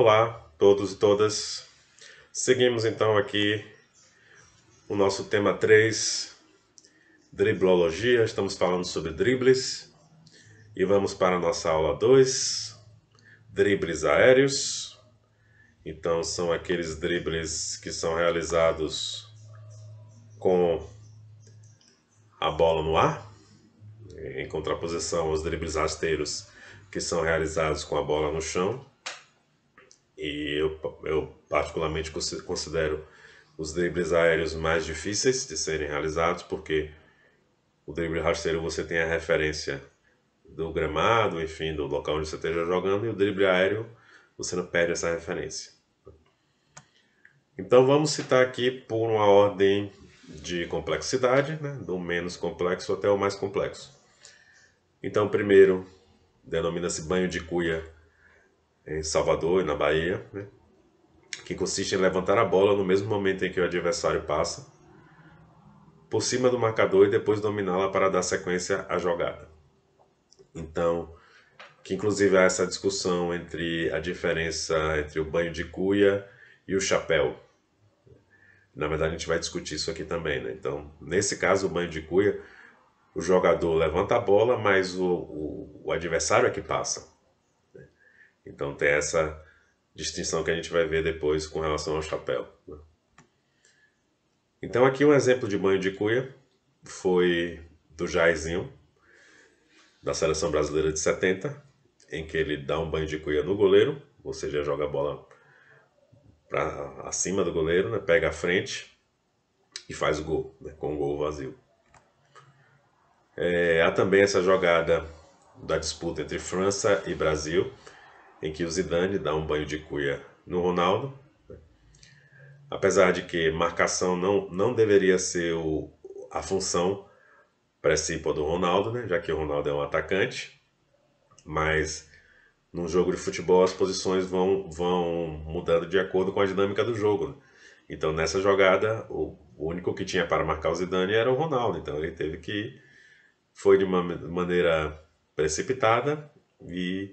Olá, todos e todas. Seguimos então aqui o nosso tema 3, driblologia. Estamos falando sobre dribles e vamos para a nossa aula 2, dribles aéreos. Então são aqueles dribles que são realizados com a bola no ar, em contraposição aos dribles rasteiros que são realizados com a bola no chão. E eu, eu particularmente considero os dribles aéreos mais difíceis de serem realizados, porque o drible rasteiro você tem a referência do gramado, enfim, do local onde você esteja jogando, e o drible aéreo você não perde essa referência. Então vamos citar aqui por uma ordem de complexidade, né? do menos complexo até o mais complexo. Então, primeiro, denomina-se banho de cuia em Salvador e na Bahia, né? que consiste em levantar a bola no mesmo momento em que o adversário passa, por cima do marcador e depois dominá-la para dar sequência à jogada. Então, que inclusive há essa discussão entre a diferença entre o banho de cuia e o chapéu. Na verdade, a gente vai discutir isso aqui também, né? Então, nesse caso, o banho de cuia, o jogador levanta a bola, mas o, o, o adversário é que passa. Então tem essa distinção que a gente vai ver depois com relação ao chapéu. Né? Então aqui um exemplo de banho de cuia foi do Jairzinho, da seleção brasileira de 70, em que ele dá um banho de cuia no goleiro, ou seja, joga a bola para acima do goleiro, né? pega a frente e faz o gol, né? com o gol vazio. É, há também essa jogada da disputa entre França e Brasil, em que o Zidane dá um banho de cuia no Ronaldo. Né? Apesar de que marcação não, não deveria ser o, a função principal do Ronaldo, né? já que o Ronaldo é um atacante, mas num jogo de futebol as posições vão, vão mudando de acordo com a dinâmica do jogo. Né? Então nessa jogada o, único que tinha para marcar o Zidane era o Ronaldo, então ele teve que ir, foi de uma maneira precipitada e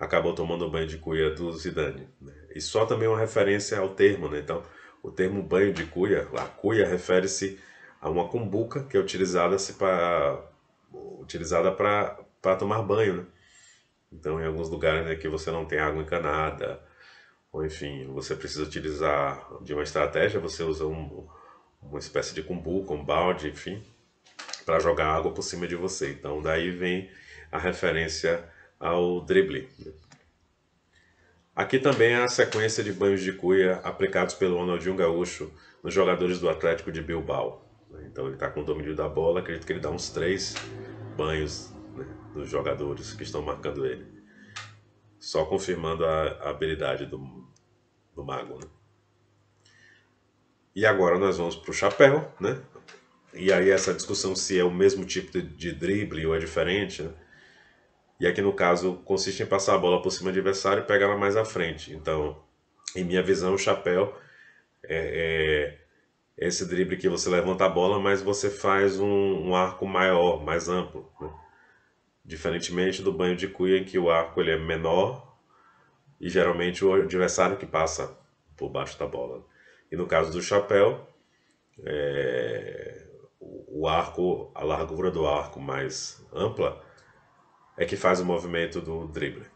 acabou tomando banho de cuia do Zidane. Né? E só também uma referência ao termo, né? Então, o termo banho de cuia, a cuia refere-se a uma cumbuca que é utilizada para utilizada para tomar banho, né? Então, em alguns lugares né, que você não tem água encanada, ou enfim, você precisa utilizar de uma estratégia, você usa um, uma espécie de cumbuca, um balde, enfim, para jogar água por cima de você. Então, daí vem a referência ao drible. Aqui também a sequência de banhos de cuia aplicados pelo Ronaldinho Gaúcho nos jogadores do Atlético de Bilbao. Então ele está com o domínio da bola, acredito que ele dá uns três banhos né, dos jogadores que estão marcando ele. Só confirmando a habilidade do, do mago. Né? E agora nós vamos para o chapéu, né? E aí essa discussão se é o mesmo tipo de, de drible ou é diferente, né? E aqui no caso consiste em passar a bola por cima do adversário e pegar ela mais à frente. Então, em minha visão, o chapéu é, é esse drible que você levanta a bola, mas você faz um, um arco maior, mais amplo. Né? Diferentemente do banho de cuia, em que o arco ele é menor e geralmente o adversário que passa por baixo da bola. E no caso do chapéu, é, o arco, a largura do arco mais ampla é que faz o movimento do drible.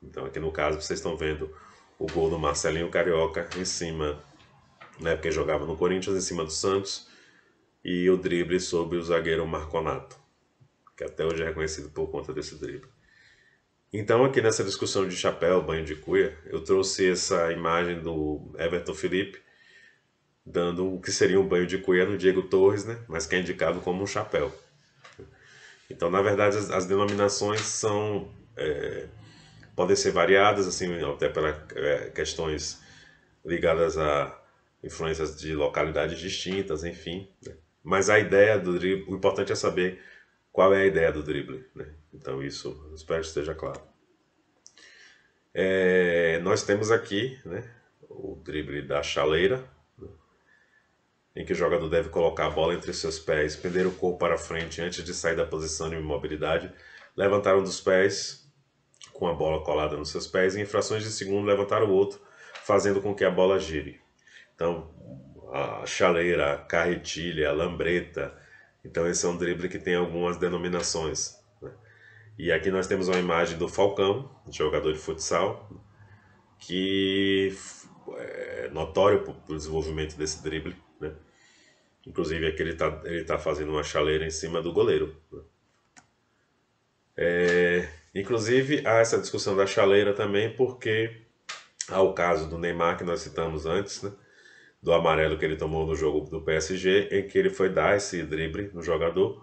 Então, aqui no caso, vocês estão vendo o gol do Marcelinho Carioca em cima, né, porque jogava no Corinthians, em cima do Santos, e o drible sobre o zagueiro Marconato, que até hoje é reconhecido por conta desse drible. Então, aqui nessa discussão de chapéu, banho de cuia, eu trouxe essa imagem do Everton Felipe dando o que seria um banho de cuia no Diego Torres, né? mas que é indicado como um chapéu. Então, na verdade, as, as denominações são é, podem ser variadas, assim, até para é, questões ligadas a influências de localidades distintas, enfim. Né? Mas a ideia do drible, o importante é saber qual é a ideia do drible. Né? Então, isso espero que esteja claro. É, nós temos aqui né, o drible da chaleira, em que o jogador deve colocar a bola entre seus pés, pender o corpo para frente antes de sair da posição de imobilidade, levantar um dos pés com a bola colada nos seus pés e em frações de segundo levantar o outro, fazendo com que a bola gire. Então, a chaleira, a carretilha, a lambreta. Então, esse é um drible que tem algumas denominações. Né? E aqui nós temos uma imagem do Falcão, jogador de futsal, que é notório pelo desenvolvimento desse drible Inclusive aqui ele está ele tá fazendo uma chaleira em cima do goleiro. Né? É, inclusive há essa discussão da chaleira também porque há o caso do Neymar que nós citamos antes, né? do amarelo que ele tomou no jogo do PSG, em que ele foi dar esse drible no jogador.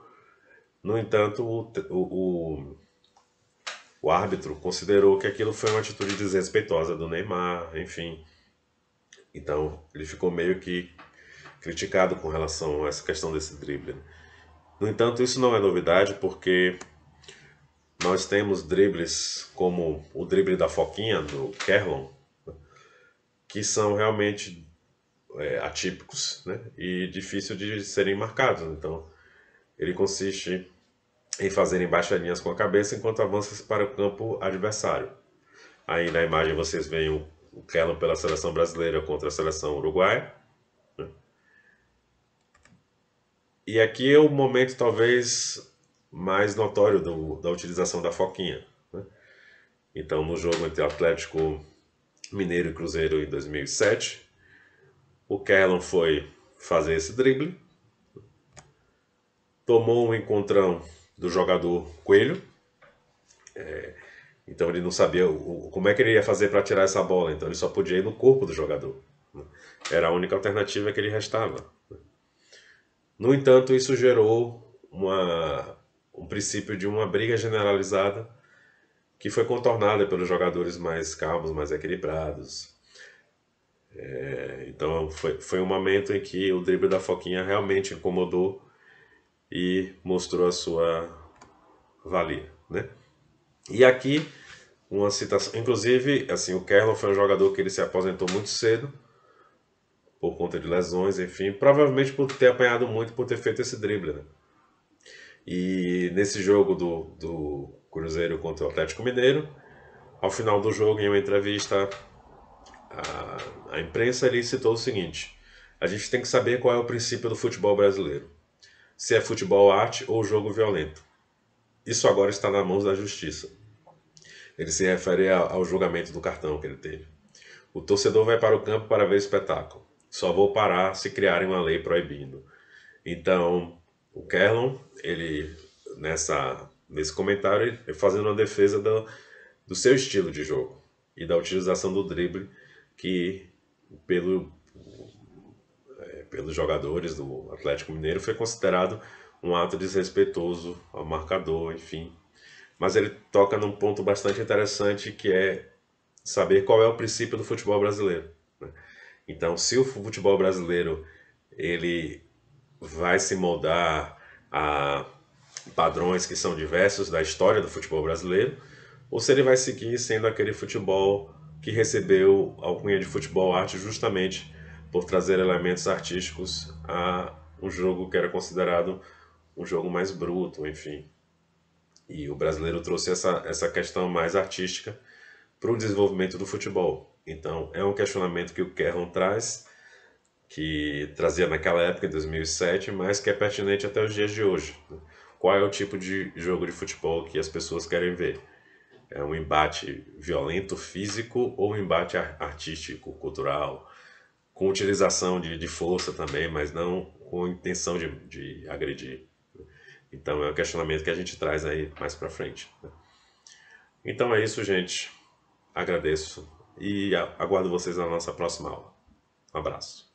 No entanto, o, o, o árbitro considerou que aquilo foi uma atitude desrespeitosa do Neymar, enfim. Então ele ficou meio que criticado com relação a essa questão desse drible. Né? No entanto, isso não é novidade porque nós temos dribles como o drible da Foquinha, do Kerlon, que são realmente é, atípicos né? e difícil de serem marcados. Então, ele consiste em fazerem baixadinhas com a cabeça enquanto avança para o campo adversário. Aí na imagem vocês veem o Kerlon pela seleção brasileira contra a seleção uruguaia E aqui é o momento talvez mais notório do, da utilização da foquinha. Né? Então, no jogo entre Atlético Mineiro e Cruzeiro em 2007, o Kerlon foi fazer esse drible, tomou um encontrão do jogador Coelho, é, então ele não sabia o, como é que ele ia fazer para tirar essa bola, então ele só podia ir no corpo do jogador. Né? Era a única alternativa que ele restava. No entanto, isso gerou uma, um princípio de uma briga generalizada que foi contornada pelos jogadores mais calmos, mais equilibrados. É, então foi, foi um momento em que o drible da Foquinha realmente incomodou e mostrou a sua valia, né? E aqui uma citação, inclusive, assim, o Kerlon foi um jogador que ele se aposentou muito cedo, por conta de lesões, enfim, provavelmente por ter apanhado muito por ter feito esse drible. Né? E nesse jogo do, do Cruzeiro contra o Atlético Mineiro, ao final do jogo, em uma entrevista, a, a imprensa ali citou o seguinte: a gente tem que saber qual é o princípio do futebol brasileiro. Se é futebol arte ou jogo violento. Isso agora está nas mãos da justiça. Ele se refere ao julgamento do cartão que ele teve. O torcedor vai para o campo para ver espetáculo só vou parar se criarem uma lei proibindo. Então, o Kerlon, ele nessa nesse comentário, ele fazendo uma defesa do, do seu estilo de jogo e da utilização do drible que pelo é, pelos jogadores do Atlético Mineiro foi considerado um ato desrespeitoso ao marcador, enfim. Mas ele toca num ponto bastante interessante que é saber qual é o princípio do futebol brasileiro. Então, se o futebol brasileiro ele vai se moldar a padrões que são diversos da história do futebol brasileiro, ou se ele vai seguir sendo aquele futebol que recebeu a alcunha de futebol arte justamente por trazer elementos artísticos a um jogo que era considerado um jogo mais bruto, enfim. E o brasileiro trouxe essa, essa questão mais artística para o desenvolvimento do futebol. Então, é um questionamento que o Kerron traz, que trazia naquela época, em 2007, mas que é pertinente até os dias de hoje. Né? Qual é o tipo de jogo de futebol que as pessoas querem ver? É um embate violento, físico, ou um embate artístico, cultural, com utilização de, de força também, mas não com intenção de, de agredir. Né? Então, é um questionamento que a gente traz aí mais para frente. Né? Então é isso, gente. Agradeço e aguardo vocês na nossa próxima aula. Um abraço.